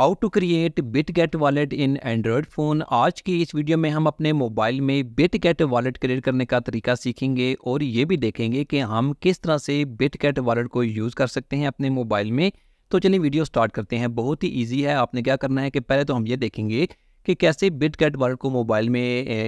how to create Bitget wallet in Android phone आज की इस वीडियो में हम अपने मोबाइल में बिट गेट वॉलेट क्रिएट करने का तरीका सीखेंगे और ये भी देखेंगे कि हम किस तरह से बिट गेट वॉलेट को यूज़ कर सकते हैं अपने मोबाइल में तो चलिए वीडियो स्टार्ट करते हैं बहुत ही ईजी है आपने क्या करना है कि पहले तो हम ये देखेंगे कि कैसे बिट गेट वॉलेट को मोबाइल में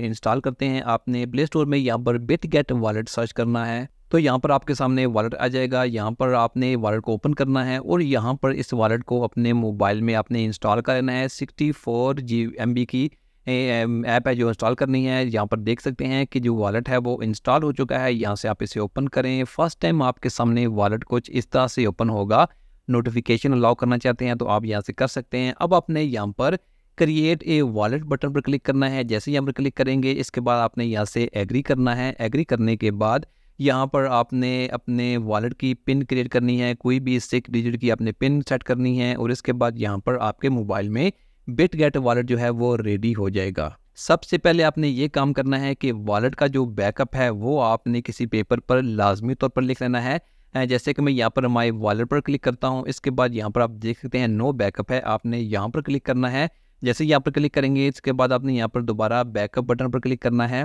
इंस्टॉल करते हैं आपने प्ले स्टोर में यहाँ पर बिट गेट वॉलेट सर्च करना है तो यहाँ पर आपके सामने वॉलेट आ जाएगा यहाँ पर आपने वॉलेट को ओपन करना है और यहाँ पर इस वॉलेट को अपने मोबाइल में आपने इंस्टॉल करना है sixty four G M B की ऐप है जो इंस्टॉल करनी है यहाँ पर देख सकते हैं कि जो वॉलेट है वो इंस्टॉल हो चुका है यहाँ से आप इसे ओपन करें फर्स्ट टाइम आपके सामने वॉलेट कुछ इस तरह से ओपन होगा नोटिफिकेशन अलाउ करना चाहते हैं तो आप यहाँ से कर सकते हैं अब आपने यहाँ पर क्रिएट ए वॉलेट बटन पर क्लिक करना है जैसे यहाँ पर क्लिक करेंगे इसके बाद आपने यहाँ से एग्री करना है एग्री करने के बाद यहाँ पर आपने अपने वॉलेट की पिन क्रिएट करनी है कोई भी सिक्स डिजिट की आपने पिन सेट करनी है और इसके बाद यहाँ पर आपके मोबाइल में बिट गेट वॉलेट जो है वो रेडी हो जाएगा सबसे पहले आपने ये काम करना है कि वॉलेट का जो बैकअप है वो आपने किसी पेपर पर लाजमी तौर पर लिख लेना है जैसे कि मैं यहाँ पर माई वॉलेट पर क्लिक करता हूँ इसके बाद यहाँ पर आप देख सकते हैं नो बैकअप है आपने यहाँ पर क्लिक करना है जैसे यहाँ पर क्लिक करेंगे इसके बाद आपने यहाँ पर दोबारा बैकअप बटन पर क्लिक करना है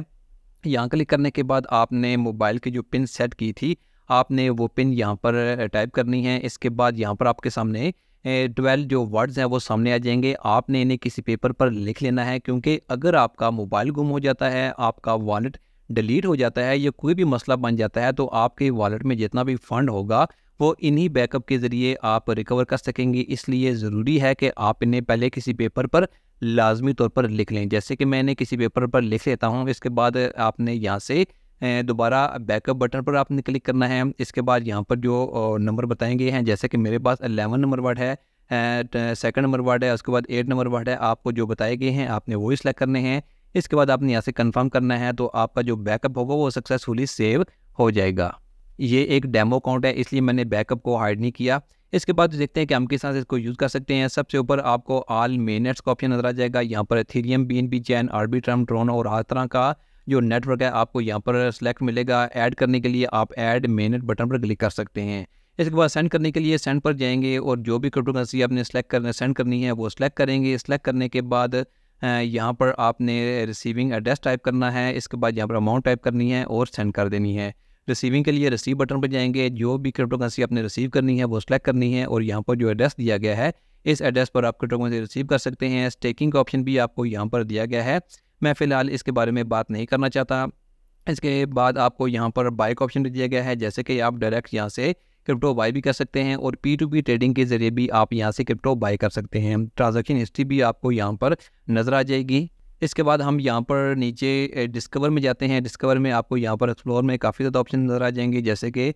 यहाँ क्लिक करने के बाद आपने मोबाइल की जो पिन सेट की थी आपने वो पिन यहाँ पर टाइप करनी है इसके बाद यहाँ पर आपके सामने ट्वेल्व जो वर्ड्स हैं वो सामने आ जाएंगे आपने इन्हें किसी पेपर पर लिख लेना है क्योंकि अगर आपका मोबाइल गुम हो जाता है आपका वॉलेट डिलीट हो जाता है या कोई भी मसला बन जाता है तो आपके वॉलेट में जितना भी फंड होगा वो इन्हीं बैकअप के ज़रिए आप रिकवर कर सकेंगे इसलिए ज़रूरी है कि आप इन्हें पहले किसी पेपर पर लाजमी तौर पर लिख लें जैसे कि मैंने किसी पेपर पर लिख लेता हूँ इसके बाद आपने यहाँ से दोबारा बैकअप बटन पर आपने क्लिक करना है इसके बाद यहाँ पर जो नंबर बताए गए हैं जैसे कि मेरे पास अलेवन नंबर वर्ड है सेकंड नंबर वर्ड है उसके बाद एट नंबर वर्ड है आपको जो बताए गए हैं आपने वो ही सेलेक्ट करने हैं इसके बाद आपने यहाँ से कन्फर्म करना है तो आपका जो बैकअप होगा वो सक्सेसफुली सेव हो जाएगा ये एक डेमो अकाउंट है इसलिए मैंने बैकअप को हाइड नहीं किया इसके बाद देखते हैं कि हम किस तरह से इसको यूज़ कर सकते हैं सबसे ऊपर आपको आल मेनेट्स का ऑप्शन नजर आ जाएगा यहाँ पर Ethereum B N B chain Arbitrum drone और हर तरह का जो नेटवर्क है आपको यहाँ पर सेलेक्ट मिलेगा ऐड करने के लिए आप ऐड मेनेट बटन पर क्लिक कर सकते हैं इसके बाद सेंड करने के लिए सेंड पर जाएंगे और जो भी क्रिप्टो करेंसी आपने सेलेक्ट करना सेंड करनी है वो सेलेक्ट करेंगे सेलेक्ट करने के बाद यहाँ पर आपने रिसीविंग एड्रेस टाइप करना है इसके बाद यहाँ पर अमाउंट टाइप करनी है और सेंड कर देनी है रिसीविंग के लिए रिसीव बटन पर जाएंगे जो भी क्रिप्टो करेंसी आपने रिसीव करनी है वो सिलेक्ट करनी है और यहाँ पर जो एड्रेस दिया गया है इस एड्रेस पर आप क्रिप्टो करेंसी रिसीव कर सकते हैं स्टेकिंग का ऑप्शन भी आपको यहाँ पर दिया गया है मैं फ़िलहाल इसके बारे में बात नहीं करना चाहता इसके बाद आपको यहाँ पर बाई का ऑप्शन दिया गया है जैसे कि आप डायरेक्ट यहाँ से क्रिप्टो बाई भी कर सकते हैं और पी टू पी ट्रेडिंग के ज़रिए भी आप यहाँ से क्रिप्टो बाई कर सकते हैं ट्रांजैक्शन हिस्ट्री भी आपको यहाँ पर नज़र आ जाएगी इसके बाद हम यहाँ पर नीचे डिस्कवर में जाते हैं डिस्कवर में आपको यहाँ पर एक्सप्लोर में काफ़ी ज़्यादा ऑप्शन नज़र आ जाएंगे जैसे कि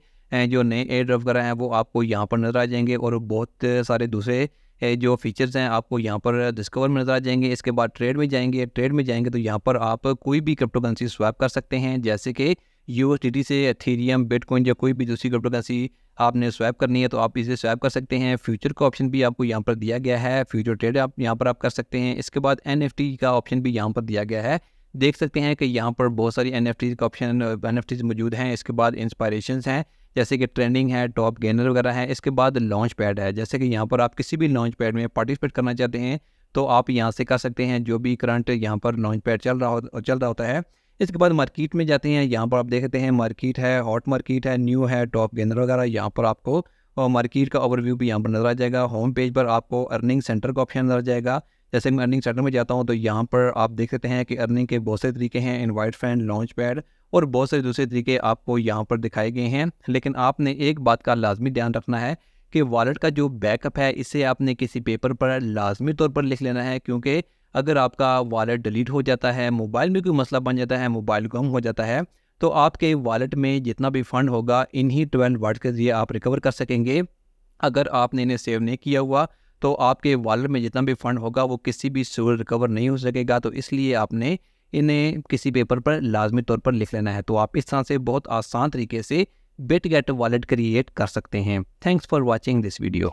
जो नए एयर ड्रॉप वगैरह हैं वो आपको यहाँ पर नज़र आ जाएंगे और बहुत सारे दूसरे जो फीचर्स हैं आपको यहाँ पर डिस्कवर में नज़र आ जाएंगे इसके बाद ट्रेड में जाएंगे ट्रेड में जाएंगे तो यहाँ पर आप कोई भी क्रिप्टो करेंसी स्वैप कर सकते हैं जैसे कि टी से एथेरियम बिटकॉइन या कोई भी दूसरी क्रिप्टो करेंसी आपने स्वैप करनी है तो आप इसे स्वैप कर सकते हैं फ्यूचर का ऑप्शन भी आपको यहाँ पर दिया गया है फ्यूचर ट्रेड आप यहाँ पर आप कर सकते हैं इसके बाद एन का ऑप्शन भी यहाँ पर दिया गया है देख सकते हैं कि यहाँ पर बहुत सारी एन का ऑप्शन एन मौजूद हैं इसके बाद इंस्पायरेशन हैं जैसे कि ट्रेंडिंग है टॉप गेनर वगैरह है इसके बाद लॉन्च पैड है जैसे कि यहाँ पर आप किसी भी लॉन्च पैड में पार्टिसिपेट करना चाहते हैं तो आप यहाँ से कर सकते हैं जो भी करंट यहाँ पर लॉन्च पैड चल रहा हो चल रहा होता है इसके बाद मार्केट में जाते हैं यहाँ पर आप देखते हैं मार्केट है हॉट मार्केट है न्यू है टॉप गेंदर वगैरह यहाँ पर आपको और मार्केट का ओवरव्यू भी यहाँ पर नजर आ जाएगा होम पेज पर आपको अर्निंग सेंटर का ऑप्शन नजर आ जाएगा जैसे मैं अर्निंग सेंटर में जाता हूँ तो यहाँ पर आप देख सकते हैं कि अर्निंग के बहुत से तरीके हैं इन्वाइट फैन लॉन्च पैड और बहुत से दूसरे तरीके आपको यहाँ पर दिखाए गए हैं लेकिन आपने एक बात का लाजमी ध्यान रखना है कि वॉलेट का जो बैकअप है इसे आपने किसी पेपर पर लाजमी तौर पर लिख लेना है क्योंकि अगर आपका वॉलेट डिलीट हो जाता है मोबाइल में कोई मसला बन जाता है मोबाइल गम हो जाता है तो आपके वॉलेट में जितना भी फ़ंड होगा इन्हीं ट्वेल्व वर्ड के ज़रिए आप रिकवर कर सकेंगे अगर आपने इन्हें सेव नहीं किया हुआ तो आपके वॉलेट में जितना भी फ़ंड होगा वो किसी भी सूरत रिकवर नहीं हो सकेगा तो इसलिए आपने इन्हें किसी पेपर पर लाजमी तौर पर लिख लेना है तो आप इस तरह से बहुत आसान तरीके से बिट गेट वॉलेट क्रिएट कर सकते हैं thanks for watching this video